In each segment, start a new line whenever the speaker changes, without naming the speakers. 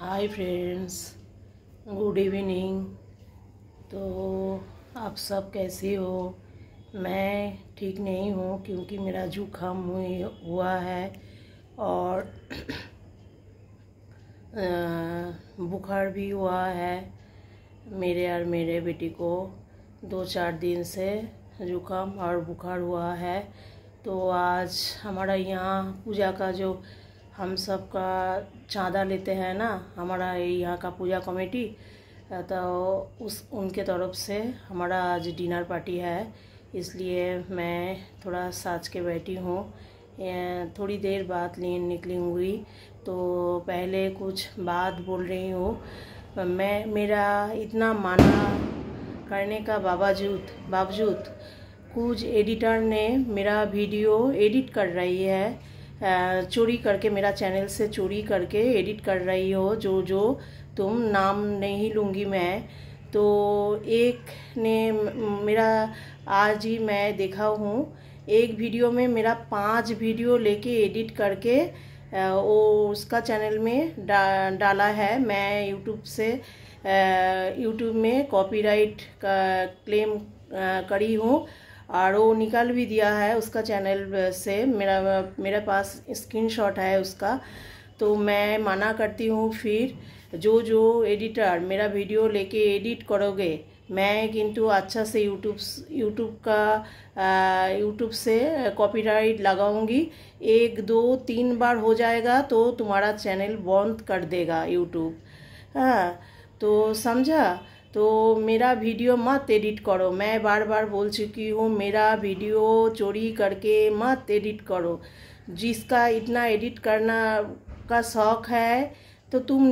hi friends good evening तो आप सब कैसे हो मैं ठीक नहीं हूँ क्योंकि मेरा जुकाम हुई हुआ है और बुखार भी हुआ है मेरे और मेरे बेटी को दो चार दिन से जुकाम और बुखार हुआ है तो आज हमारा यहाँ पूजा का जो हम सब का चाँदा लेते हैं ना हमारा यहाँ का पूजा कमेटी तो उस उनके तरफ से हमारा आज डिनर पार्टी है इसलिए मैं थोड़ा साज के बैठी हूँ थोड़ी देर बाद लिए निकली हुई तो पहले कुछ बात बोल रही हूँ मैं मेरा इतना माना करने का बावजूद बावजूद कुछ एडिटर ने मेरा वीडियो एडिट कर रही है चोरी करके मेरा चैनल से चोरी करके एडिट कर रही हो जो जो तुम नाम नहीं लूँगी मैं तो एक ने मेरा आज ही मैं देखा हूँ एक वीडियो में मेरा पांच वीडियो लेके एडिट करके वो उसका चैनल में डा, डाला है मैं यूट्यूब से यूट्यूब में कॉपीराइट का क्लेम करी हूँ और वो निकाल भी दिया है उसका चैनल से मेरा मेरे पास स्क्रीनशॉट है उसका तो मैं मना करती हूँ फिर जो जो एडिटर मेरा वीडियो लेके एडिट करोगे मैं किंतु अच्छा से यूट्यूब यूट्यूब का यूट्यूब से कॉपीराइट लगाऊंगी एक दो तीन बार हो जाएगा तो तुम्हारा चैनल बंद कर देगा यूट्यूब हाँ तो समझा तो मेरा वीडियो मत एडिट करो मैं बार बार बोल चुकी हूँ मेरा वीडियो चोरी करके मत एडिट करो जिसका इतना एडिट करना का शौक़ है तो तुम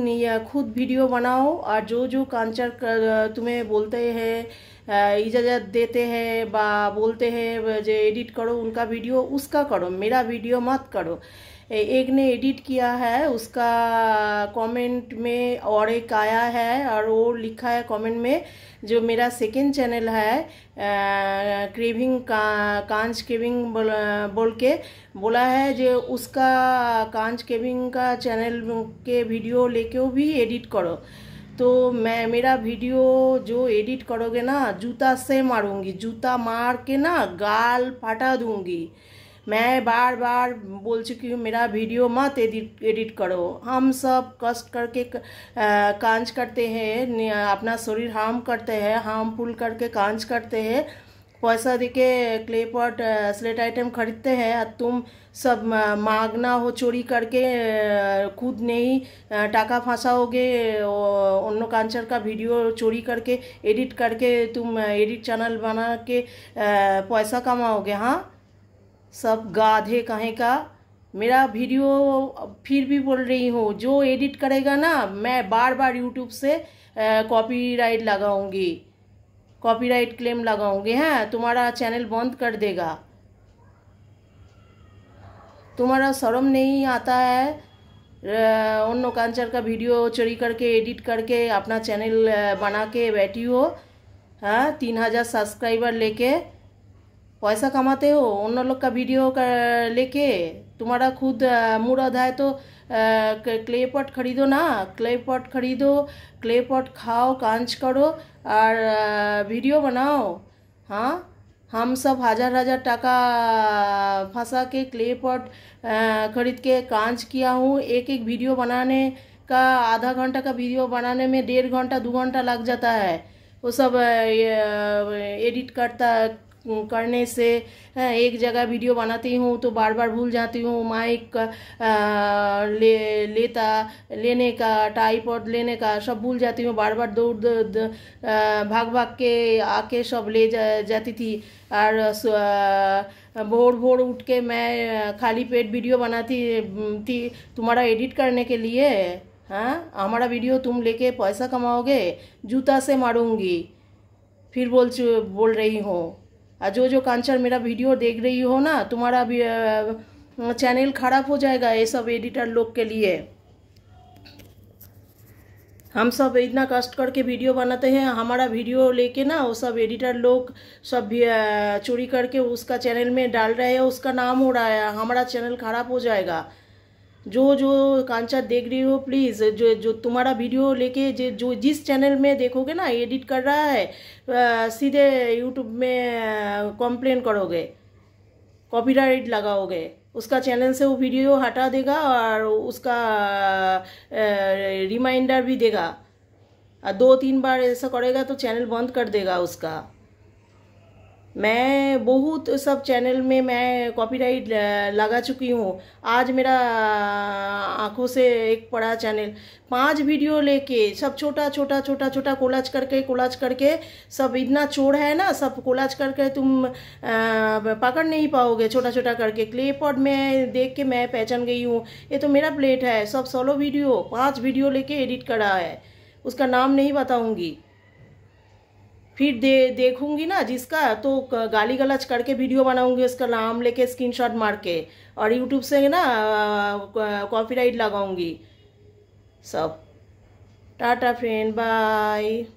खुद वीडियो बनाओ और जो जो कांचर कर तुम्हें बोलते हैं इजाज़त देते हैं बा बोलते हैं जो एडिट करो उनका वीडियो उसका करो मेरा वीडियो मत करो एक ने एडिट किया है उसका कमेंट में और एक आया है और वो लिखा है कमेंट में जो मेरा सेकेंड चैनल है क्रेविंग का कांच क्रेविंग बोल, बोल के बोला है जो उसका कांच क्रेविंग का चैनल के वीडियो लेके वो भी एडिट करो तो मैं मेरा वीडियो जो एडिट करोगे ना जूता से मारूंगी जूता मार के ना गाल फाटा दूंगी मैं बार बार बोल चुकी हूँ मेरा वीडियो मत एडिट एडिट करो हम सब कष्ट करके कांच करते हैं अपना शरीर हार्म करते हैं पुल करके कांच करते हैं पैसा दे के क्ले पॉट स्लेट आइटम खरीदते हैं और तुम सब मांगना हो चोरी करके खुद नहीं टाका फंसाओगे অন্য कांचर का वीडियो चोरी करके एडिट करके तुम एडिट चैनल बना के पैसा कमाओगे हाँ सब गाधे कहें का मेरा वीडियो फिर भी बोल रही हूँ जो एडिट करेगा ना मैं बार बार यूट्यूब से कॉपीराइट लगाऊंगी कॉपीराइट क्लेम लगाऊंगी हैं हाँ, तुम्हारा चैनल बंद कर देगा तुम्हारा शर्म नहीं आता है उन्नो कांचर का वीडियो चोरी करके एडिट करके अपना चैनल बना के बैठी हो हाँ तीन हज़ार सब्सक्राइबर लेके पैसा कमाते हो उन लोग का वीडियो कर लेके तुम्हारा खुद मुड़ा अधा है तो क्ले पॉट खरीदो ना क्ले पॉट खरीदो क्ले पॉट खाओ कांच करो और वीडियो बनाओ हाँ हम सब हजार हजार टाका फंसा के क्ले पॉट खरीद के कांच किया हूँ एक एक वीडियो बनाने का आधा घंटा का वीडियो बनाने में डेढ़ घंटा दो घंटा लग जाता है वो सब एडिट करता करने से एक जगह वीडियो बनाती हूँ तो बार बार भूल जाती हूँ माइक ले लेता लेने का टाईपॉड लेने का सब भूल जाती हूँ बार बार दौड़ भाग भाग के आके सब ले जा, जाती थी और भोर भोर उठ के मैं खाली पेट वीडियो बनाती थी तुम्हारा एडिट करने के लिए हाँ हमारा वीडियो तुम लेके पैसा कमाओगे जूता से मारूंगी फिर बोल बोल रही हूँ जो जो कांचर मेरा वीडियो देख रही हो ना तुम्हारा भी चैनल खराब हो जाएगा ये सब एडिटर लोग के लिए हम सब इतना कष्ट करके वीडियो बनाते हैं हमारा वीडियो लेके ना वो सब एडिटर लोग सब चोरी करके उसका चैनल में डाल रहे हैं उसका नाम हो रहा है हमारा चैनल खराब हो जाएगा जो जो कांचा देख रही हो प्लीज़ जो जो तुम्हारा वीडियो लेके जो जो जिस चैनल में देखोगे ना एडिट कर रहा है आ, सीधे यूट्यूब में कंप्लेन करोगे कॉपीराइट लगाओगे उसका चैनल से वो वीडियो हटा देगा और उसका रिमाइंडर भी देगा दो तीन बार ऐसा करेगा तो चैनल बंद कर देगा उसका मैं बहुत सब चैनल में मैं कॉपीराइट लगा चुकी हूँ आज मेरा आंखों से एक पड़ा चैनल पांच वीडियो लेके सब छोटा छोटा छोटा छोटा कोलाज करके कोलाज करके सब इतना चोर है ना सब कोलाज करके तुम पकड़ नहीं पाओगे छोटा छोटा करके क्ले और में देख के मैं पहचान गई हूँ ये तो मेरा प्लेट है सब सोलो वीडियो पाँच वीडियो लेके एडिट करा है उसका नाम नहीं बताऊँगी फिर दे देखूंगी ना जिसका तो गाली गलाज करके वीडियो बनाऊंगी उसका नाम लेके स्क्रीनशॉट मार के और यूट्यूब से ना कॉपीराइट लगाऊंगी सब टाटा फ्रेंड बाय